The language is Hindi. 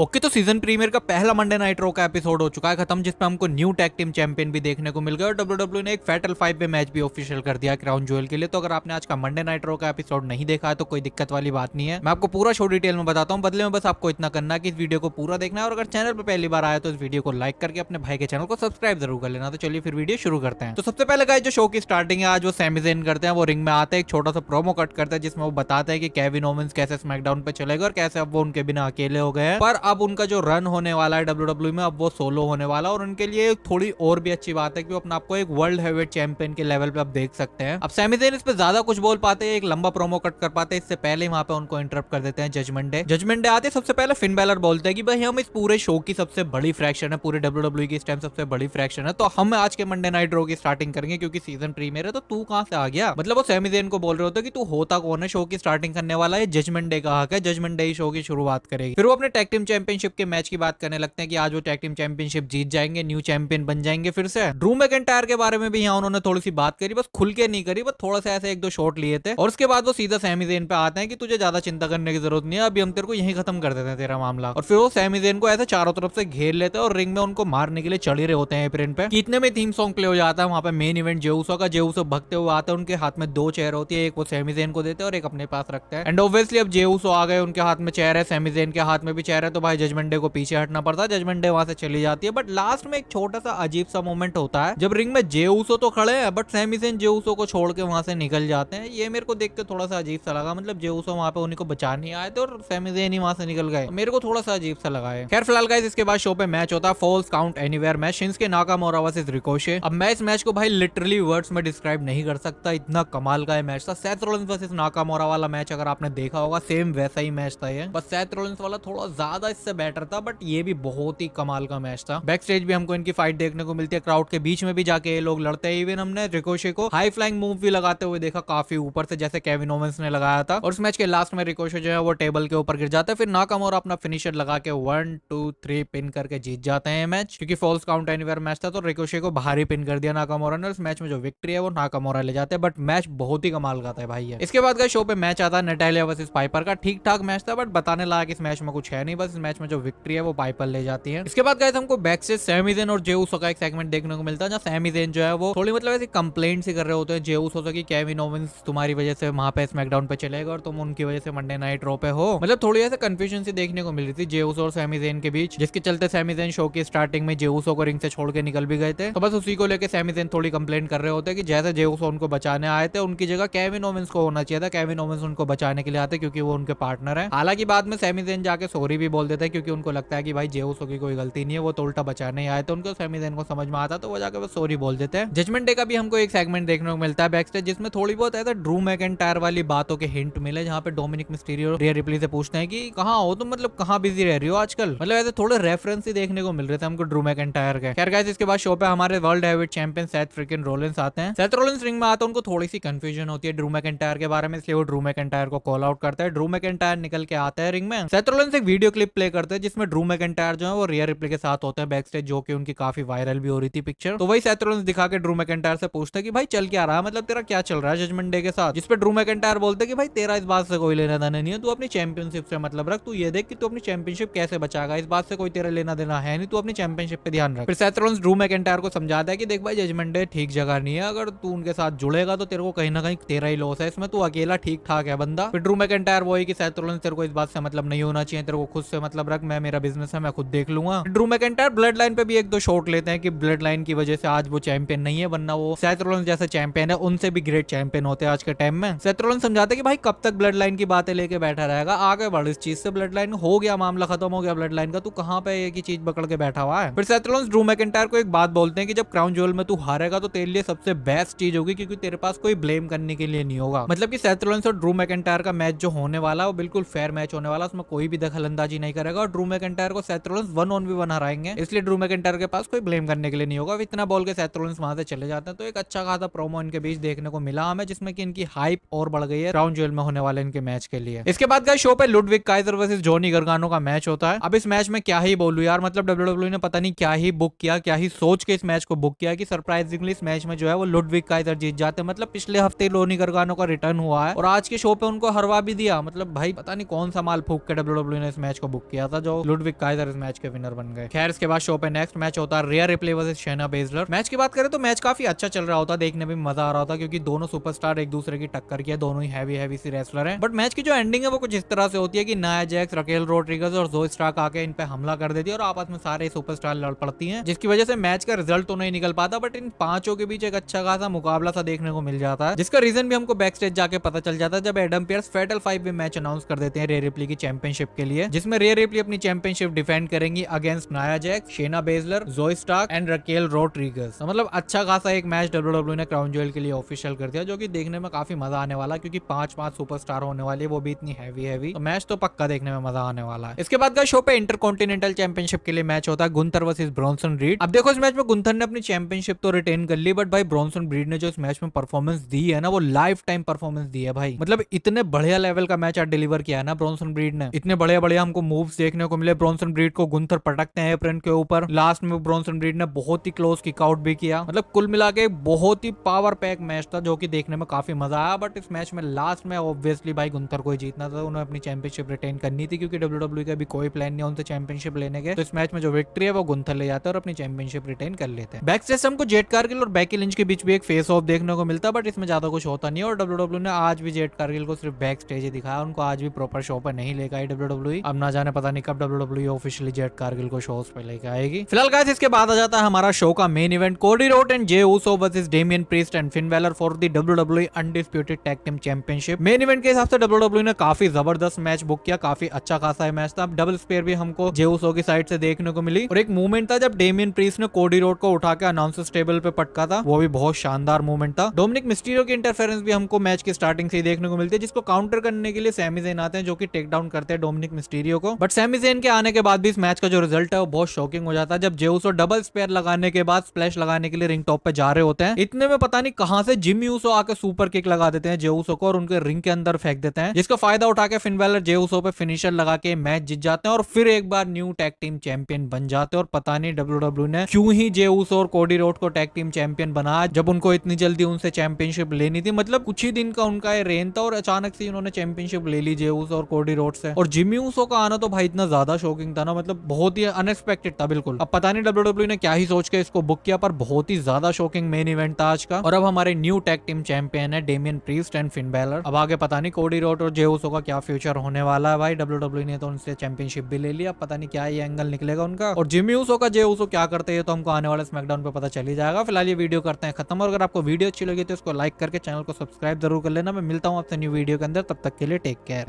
ओके तो सीजन प्रीमियर का पहला मंडे नाइट रो का एपिसोड हो चुका है खत्म जिसमें हमको न्यू टैग टीम चैंपियन भी देखने को मिल गया और डब्ल्यू e ने एक फैटल फाइव में मैच भी ऑफिशियल कर दिया क्राउन जुएल के लिए तो अगर आपने आज का मंडे नाइट रो का एपिसोड नहीं देखा है तो कोई दिक्कत वाली बात नहीं है मैं आपको पूरा शो डिटेल में बताता हूँ बदले में बस आपको इतना करना की कि इस वीडियो को पूरा देखना है और अगर चैनल पर पहली बार आया तो इस वीडियो को लाइक करके अपने भाई के चैनल को सब्सक्राइब जरूर कर लेना तो चलिए फिर वीडियो शुरू करते हैं तो सबसे पहले का जो शो की स्टार्टिंग है आज वो सेमिजेन करते हैं वो रिंग में आते हैं एक छोटा सा प्रोमो कट करते हैं जिसमें वो बताते हैं कि कैविन ओमेंस कैसे स्मैकडाउन पर चलेगा और कैसे अब वो उनके बिना अकेले हो गए हैं पर अब उनका जो रन होने वाला है डब्ल्यू e में अब वो सोलो होने वाला और उनके लिए थोड़ी और भी अच्छी बात है कि वो अपना आपको एक वर्ल्ड हेवेट चैंपियन के लेवल पे आप देख सकते हैं अब सेमिजेन इस पे ज्यादा कुछ बोल पाते हैं एक लंबा प्रोमो कट कर पाते इससे पहले ही वहां पे उनको इंटरप्ट कर देते हैं जजमेंट डे जजमेंट डे आते सबसे पहले फिन बैलर बोलते हैं कि भाई हम इस पूरे शो की सबसे बड़ी फ्रैक्शन है पूरे डब्ल्यू डब्ल्यू e की इस टाइम सबसे बड़ी फ्रैक्शन है तो हम आज के मंडे नाइट रो की स्टार्टिंग करेंगे क्योंकि सीजन थ्री है तो तू कहां से आ गया मतलब वो सेमिजेन को बोल रहे होते कि तू होता कौन है शो की स्टार्टिंग करने वाला है जजमेंट डे का हक है जजमेंट डे शो की शुरुआत करेगी फिर वो अपने टेक्टिम चैंपियनशिप के मैच की बात करने लगते हैं कि आज वो टैग टीम चैंपियनशिप जीत जाएंगे न्यू चैंपियन बन जाएंगे फिर से ड्रू मैकेंटायर के बारे में भी यहाँ उन्होंने थोड़ी सी बात करी बस खुल के नहीं करी बस थोड़ा सा ऐसे एक दो शॉट लिए थे और उसके बाद वो सीधा सेमीजेन पे आते हैं कि तुझे ज्यादा चिंता करने की जरूरत नहीं है अभी हम तेरे को यही खत्म कर देते हैं तेरा मामला और फिर वो सेमीजेन को ऐसे चारों तरफ से घेर लेते हैं और रिंग में उनको मारने के लिए चढ़ी रहे होते हैं प्रिंट पे कितने में थीम सॉन्ग प्ले हो जाता है वहाँ पे मेन इवेंट जेउसो का जेउसो भगते हुए आते हैं उनके हाथ में दो चेयर होती है एक वो सेमीजेन को देते हैं और एक अपने पास रखते हैं एंड ऑब्वियसली अब जेउसो आ गए उनके हाथ में चेयर है सेमीजेन के हाथ में भी चेयर है तो भाई जजमेंट डे को पीछे हटना पड़ता है जजमेंट डे वहां से चली जाती है बट लास्ट में एक छोटा सा अजीब सा मोमेंट होता है जब रिंग में जे ऊसो तो खड़े हैं बट सेमिसेन जे ऊसो को छोड़ के वहां से निकल जाते हैं ये मेरे को देख के थोड़ा सा अजीब सा लगा मतलब जे ऊसो वहां पे उन्हीं को बचाने आए थे और सेमी सेन ही वहां से निकल गए मेरे को थोड़ा सा अजीब सा लगा है खैर फिलहाल गाइज इसके बाद शो पे मैच होता है falls count anywhere match Shinsuke Shinsuke Nakamura versus Ricochet अब मैं इस मैच को भाई लिटरली वर्ड्स में डिस्क्राइब नहीं कर सकता इतना कमाल का मैच था सेथ रोलिंस वर्सेस नाकामोरा वाला मैच अगर आपने देखा होगा सेम वैसा ही मैच था ये बस सेथ रोलिंस वाला थोड़ा ज्यादा से बेटर था बट ये भी बहुत ही कमाल का मैच था बैक स्टेज भी हमको इनकी फाइट देखने को मिलती है क्राउड के बीच में भी जाके ये लोग लड़ते हैं इवन हमने रिकोशे को हाई फ्लाइंग मूव भी लगाते हुए देखा काफी ऊपर से जैसे केविन ओवेंस ने लगाया था और उस मैच के लास्ट में रिकोशे जो है वो टेबल के ऊपर गिर जाते हैं फिर नाकम और अपना फिनिशर लगा के वन टू थ्री पिन करके जीत जाते हैं मैच क्योंकि फॉल्स काउंट एनीवेयर मैच था तो रिकोशे को भारी पिन कर दिया नाकामोरा और इस मैच में जो विक्ट्री है वो और ले जाते हैं बट मैच बहुत ही कमाल का था भाई इसके बाद का शो पे मैच आता है नेटालिया वर्सेज पाइपर का ठीक ठाक मैच था बट बताने लायक इस मैच में कुछ है नहीं बस मैच में जो विक्ट्री है वो बाइपल ले जाती है इसके बाद गए हमको बैक से सैमिजेन और जेउसो का एक सेगमेंट देखने को मिलता है जहाँ सैमिजेन जो है वो थोड़ी मतलब ऐसी कंप्लेंट से कर रहे होते हैं जेउसो की कि केविन तुम्हारी वजह से वहां पे स्मैकडाउन पे चले और तुम उनकी वजह से मंडे नाइट रो पे हो मतलब थोड़ी ऐसे कंफ्यूजन से देखने को मिल रही थी जेउसो और सैमिजेन के बीच जिसके चलते सैमिजेन शो की स्टार्टिंग में जेउसो को रिंग से छोड़ के निकल भी गए थे तो बस उसी को लेकर सैमिजेन थोड़ी कंप्लेन कर रहे होते हैं कि जैसे जेउसो उनको बचाने आए थे उनकी जगह केविन ओवेंस को होना चाहिए था केविन ओवेंस उनको बचाने के लिए आते क्योंकि वो उनके पार्टनर है हालांकि बाद में सैमिजेन जाके सॉरी भी बोल देते हैं क्योंकि उनको लगता है कि भाई जेउस की कोई गलती नहीं है वो तो उल्टा बचाने आए तो उनको सेमीजेन को समझ में आता तो वो जाकर वो सॉरी बोल देते हैं जजमेंट डे का भी हमको एक सेगमेंट देखने को मिलता है बैक स्टेज जिसमें थोड़ी बहुत ऐसा ड्रू मैक वाली बातों के हिंट मिले जहाँ पे डोमिनिक मिस्टीरियो रिया रिप्ली से पूछते हैं कि कहाँ हो तुम मतलब कहाँ बिजी रह रही हो आजकल मतलब ऐसे थोड़े रेफरेंस ही देखने को मिल रहे थे हमको ड्रू मैक के खैर गाइस इसके बाद शो पे हमारे world heavyweight champion Seth freakin Rollins आते हैं सेथ रोलेंस रिंग में आते हैं उनको थोड़ी सी कंफ्यूजन होती है ड्रू मैक के बारे में इसलिए वो ड्रू मैक को कॉल आउट करता है ड्रू मैक निकल के आता है रिंग में सेथ रोलेंस एक वीडियो क्लिप प्ले करते हैं जिसमें ड्रू मैकेंटायर जो है वो रियर रिप्ले के साथ होते हैं बैक स्टेज जो कि उनकी काफी वायरल भी हो रही थी पिक्चर तो वही सेथरोन्स दिखा के ड्रू मैकेंटायर से पूछते कि भाई चल क्या रहा है मतलब तेरा क्या चल रहा है जजमेंट डे के साथ जिसपे ड्रू मैकेंटायर बोलते कि भाई तेरा इस बात से कोई लेना देना नहीं है तू अपनी चैंपियनशिप से मतलब रख तू ये देख कि तू अपनी चैंपियनशिप कैसे बचागा इस बात से कोई तेरा लेना देना है नहीं तू अपनी चैंपियनशिप पे ध्यान रख फिर सेथरोन्स ड्रू मैकेंटायर को समझाता है कि देख भाई जजमेंट डे ठीक जगह नहीं है अगर तू उनके साथ जुड़ेगा तो तेरे को कहीं ना कहीं तेरा ही लॉस है इसमें तू अकेला ठीक ठाक है बंदा फिर ड्रू मैकेंटायर वही कि सेथरोन्स तेरे को इस बात से मतलब नहीं होना चाहिए तेरे को खुद से मतलब मतलब रख मैं मेरा बिजनेस है मैं खुद देख लूंगा ड्रू मैकेंटायर ब्लड लाइन पे भी एक दो शॉट लेते हैं कि ब्लड लाइन की वजह से आज वो चैंपियन नहीं है वरना वो सेथरोलन जैसे चैंपियन है उनसे भी ग्रेट चैंपियन होते हैं आज के टाइम में सेथरोलन समझाते कि भाई कब तक ब्लड लाइन की बातें लेके बैठा रहेगा आगे बढ़ इस चीज से ब्लड लाइन हो गया मामला खत्म हो गया ब्लड लाइन का तू कहाँ पे एक ही चीज पकड़ के बैठा हुआ है फिर सेथरोलन ड्रू मैकेंटायर को एक बात बोलते हैं कि जब क्राउन ज्वेल में तू हारेगा तो तेरे लिए सबसे बेस्ट चीज होगी क्योंकि तेरे पास कोई ब्लेम करने के लिए नहीं होगा मतलब की सेथरोलन और ड्रू मैकेंटायर का मैच जो होने वाला है वो बिल्कुल फेयर मैच होने वाला उसमें कोई भी दखलंदाजी नहीं करेगा और ड्रू मैकेंटायर को सेथरोल्स वन ऑन भी वन हराएंगे इसलिए ड्रू मैकेंटायर के पास कोई ब्लेम करने के लिए नहीं होगा इतना बॉल के सेथरोल्स वहां से चले जाते हैं तो एक अच्छा खासा प्रोमो इनके बीच देखने को मिला हमें जिसमें कि इनकी हाइप और बढ़ गई है राउंड ज्वेल में होने वाले इनके मैच के लिए इसके बाद का शो पे Ludwig Kaiser versus Johnny Gargano का मैच होता है अब इस मैच में क्या ही बोलू यार मतलब डब्ल्यू e ने पता नहीं क्या ही बुक किया क्या ही सोच के इस मैच को बुक किया कि सरप्राइजिंगली इस मैच में जो है वो लुडविक काइजर जीत जाते हैं मतलब पिछले हफ्ते लोनी गर्गानो का रिटर्न हुआ है और आज के शो पे उनको हरवा भी दिया मतलब भाई पता नहीं कौन सा माल फूक के डब्ल्यू e ने इस मैच को बुक किया था जो लुडविक काइजर इस मैच के विनर बन गए खैर इसके बाद शो पे नेक्स्ट मैच होता है Rhea Ripley versus Shayna Baszler match की बात करें तो मैच काफी अच्छा चल रहा होता देखने में मजा आ रहा था क्योंकि दोनों सुपरस्टार एक दूसरे की टक्कर की है दोनों ही हैवी हैवी सी रेसलर है बट मैच की जो एंडिंग है वो कुछ इस तरह से होती है की नया जैक्स रकेल रोड्रिगस और जो स्टार्क आके इन पे हमला कर देती है और आपस में सारे स्टार लड़ पड़ती है जिसकी वजह से मैच का रिजल्ट तो नहीं निकल पाता बट इन पांचों के बीच एक अच्छा खासा मुकाबला सा देखने को मिल जाता है जिसका रीजन भी हमको बैक स्टेज जाके पता चल जाता है जब एडम पियर्स फेडल फाइव में मैच अनाउंस कर देते हैं रे रिप्ली की चैंपियनशिप के लिए जिसमें रे करेपली अपनी चैंपियनशिप डिफेंड करेंगी against Nia Jax Shayna Baszler Zoey Stark and Raquel तो मतलब अच्छा खासा एक मैच डब्ल्यू e ने क्राउन ज्वेल के लिए ऑफिशियल कर दिया जो कि देखने में काफी मजा आने वाला क्योंकि पांच पांच सुपरस्टार होने वाले वो भी इतनी हैवी हैवी तो मैच तो पक्का देखने में मजा आने वाला है इसके बाद का शो पे इंटर कॉन्टिनेंटल चैंपियनशिप के लिए मैच होता है गुंथर वर्सेज ब्रॉन्सन ब्रीड अब देखो इस मैच में गुंथर ने अपनी चैंपियनशिप तो रिटेन कर ली बट भाई ब्रॉन्सन ब्रीड ने जो इस मैच में परफॉर्मेंस दी है ना वो लाइफ टाइम परफॉर्मेंस दी है भाई मतलब इतने बढ़िया लेवल का मैच आज डिलीवर किया है ना ब्रॉन्सन ब्रीड ने इतने बढ़िया बढ़िया हमको मूव मूव्स देखने को मिले ब्रॉन्सन ब्रीड को गुंथर पटकते हैं एप्रन के ऊपर लास्ट में ब्रॉन्सन ब्रीड ने बहुत ही क्लोज किकआउट भी किया मतलब कुल मिला के बहुत ही पावर पैक मैच था जो कि देखने में काफी मजा आया बट इस मैच में लास्ट में ऑब्वियसली भाई गुंथर को ही जीतना था उन्हें अपनी चैंपियनशिप रिटेन करनी थी क्योंकि डब्ल्यू e का भी कोई प्लान नहीं उनसे चैंपियनशिप लेने के तो इस मैच में जो विक्ट्री है वो गुंथर ले जाता है और अपनी चैंपियनशिप रिटेन कर लेते हैं बैक स्टेज को जेट कारगिल और बैकी लिंच के बीच भी एक फेस ऑफ देखने को मिलता बट इसमें ज्यादा कुछ होता नहीं और डब्ल्यू डब्ल्यू e ने आज भी जेट कारगिल को सिर्फ बैक स्टेज ही दिखाया उनको आज भी प्रॉपर शो पर नहीं लेगा डब्ल्यू e। अब ना जाने पता नहीं कब W W officially Jade Cargill को शोज पे लेके आएगी फिलहाल गाइस इसके बाद आ जाता है हमारा शो का main event Cody Rhodes and Jey Uso versus Damian Priest and Finn Balor for the W W undisputed tag team championship main event के हिसाब से डब्ल्यू डब्ल्यू e ने काफी जबरदस्त मैच बुक किया काफी अच्छा खासा मैच था डबल स्पेयर भी हमको जे ओसो की साइड से देखने को मिली और एक मूवमेंट था जब डेमियन प्रीस्ट ने कोडी रोड को उठा के अनाउंसर्स टेबल पे पटका था वो भी बहुत शानदार मूवमेंट था डोमिनिक मिस्टीरियो की इंटरफेरेंस भी हमको मैच की स्टार्टिंग से ही देखने को मिलती है जिसको काउंटर करने के लिए सैमी इन आते हैं जो कि टेक डाउन करते हैं डोमिनिक मिस्टीरियो को बट सेमी सेन के आने के बाद भी इस मैच का जो रिजल्ट है वो बहुत शॉकिंग हो जाता है जब और डबल स्पेयर लगाने के बाद स्प्लैश लगाने के लिए रिंग टॉप पे जा रहे होते हैं इतने में पता नहीं कहां से जिम यूसो आके सुपर किक लगा देते हैं जेउसो को और उनके रिंग के अंदर फेंक देते हैं जिसका फायदा उठा के फिनबेलर जेउसो पे फिनिशर लगा के मैच जीत जाते हैं और फिर एक बार न्यू टैग टीम चैंपियन बन जाते हैं और पता नहीं डब्ल्यू e ने क्यों ही जेउसो और कोडी रोड को टैग टीम चैंपियन बनाया जब उनको इतनी जल्दी उनसे चैंपियनशिप लेनी थी मतलब कुछ ही दिन का उनका ये रेन था और अचानक से उन्होंने चैंपियनशिप ले ली जेउस और कोडी रोड से और जिमी ऊसो का आना तो तो भाई इतना ज्यादा शॉकिंग था ना मतलब बहुत ही अनएक्सपेक्टेड था बिल्कुल अब पता नहीं डब्ल्यू e ने क्या ही सोच के इसको बुक किया पर बहुत ही ज्यादा शॉकिंग मेन इवेंट था आज का और अब हमारे न्यू टैग टीम चैंपियन है Damian Priest and Finn Balor अब आगे पता नहीं कोडी रोट और जेउसो का क्या फ्यूचर होने वाला है भाई डब्ल्यू e ने तो उनसे चैंपियनशिप भी ले लिया पता नहीं क्या ये एंगल निकलेगा उनका और जिमी उसो का जे उसो क्या करते हैं तो हमको आने वाले स्मैकडाउन पे पता चली जाएगा फिलहाल ये वीडियो करते हैं खत्म और अगर आपको वीडियो अच्छी लगी तो इसको लाइक करके चैनल को सब्सक्राइब जरूर कर लेना मैं मिलता हूँ आपसे न्यू वीडियो के अंदर तब तक के लिए टेक केयर